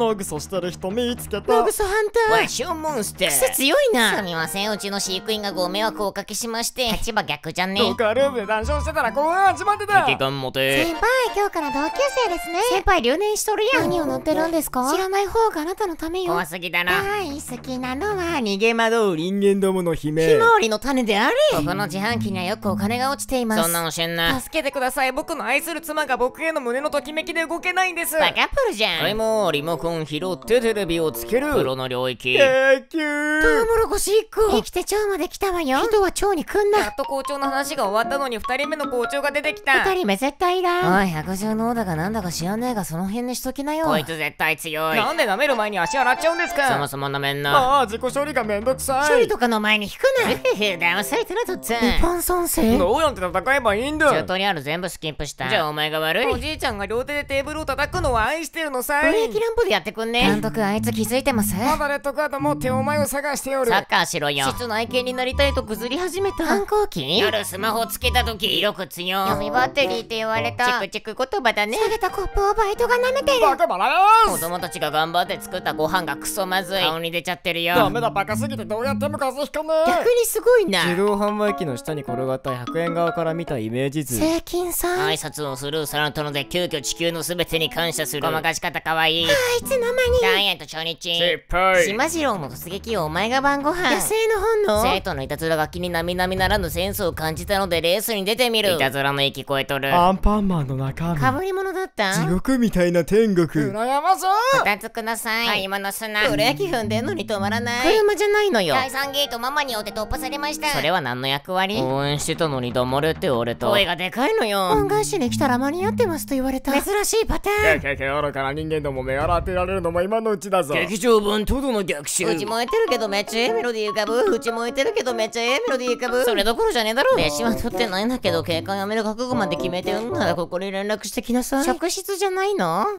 のぐそしてる人見つけたのぐそ反対わしをモンスター癖強いなすみませんうちの飼育員がご迷惑をおかけしまして立場逆じゃねどうかルームで談笑してたらこう始まってた敵艦持て先輩今日から同級生ですね先輩留年しとるやん何を乗ってるんですか知らない方があなたのためよ怖すぎだなはい好きなのは逃げ惑う人間どもの悲鳴ひまわりの種であれここの自販機にはよくお金が落ちていますそんなの知んな助けてください僕の愛する妻が僕への胸のときめきで動けないんですバカプルじゃん俺もリモコンド拾ってテレビをつけるプロの領域トウモロゴシック生きて蝶まで来たわよ人は蝶に来んなやっと校長の話が終わったのに二人目の校長が出てきた二人目絶対いらんおい百獣の王だがなんだか知らねえがその辺にしときなよこいつ絶対強いなんで舐める前に足洗っちゃうんですかそもそも舐めんなああ自己処理がめんどくさい処理とかの前に引くなへへへ騙されてなとっつん一般賛成どうやって戦えばいいんだ中ュートリアル全部スキップしたじゃあお前が悪いおじいちゃんが両手でテーブルを叩くのは愛してるのさブレーキランプでやってくんね監督あいつ気づいてますまだレッドカード持ってお前を探しておるさっカーしろよ室内犬になりたいとぐずり始めた反抗期夜スマホつけた時色くつ強闇バッテリーって言われたチクチク言葉だね下げたコップをバイトが舐めてるバカバラ子供たちが頑張って作ったご飯がクソまずい顔に出ちゃってるよダメだバカすぎてどうやっても風邪ひかない逆にすごいな自動販売機の下に転がった100円側から見たイメージ図税金さん挨拶をするトノで急遽地球のすべてに感謝するごまかし方かわいいあいつの間にダイエット初日失敗島次郎の突撃をお前が番号ご飯野生の本能生徒のいたずらが気になみなみならぬセンスを感じたのでレースに出てみるいたずらの息聞えとるアンパンマンの中身かぶり物だった地獄みたいな天国羨まそうたつくなさい買い物すなブレーキ踏んでんのに止まらない車じゃないのよ第3ゲートママによって突破されましたそれは何の役割応援してたのにど黙れって俺と声がでかいのよ恩返しに来たら間に合ってますと言われた珍しいパターンけけけ愚かな人間ども目を当てられるのも今のうちだぞ劇場版トドの逆襲うち燃えてるけどめっちゃメロディー浮かぶち向いてるけどめっちゃええメロディーカかぶそれどころじゃねえだろ飯は取ってないんだけど警官やめる覚悟まで決めてうんならここに連絡してきなさい職質じゃないの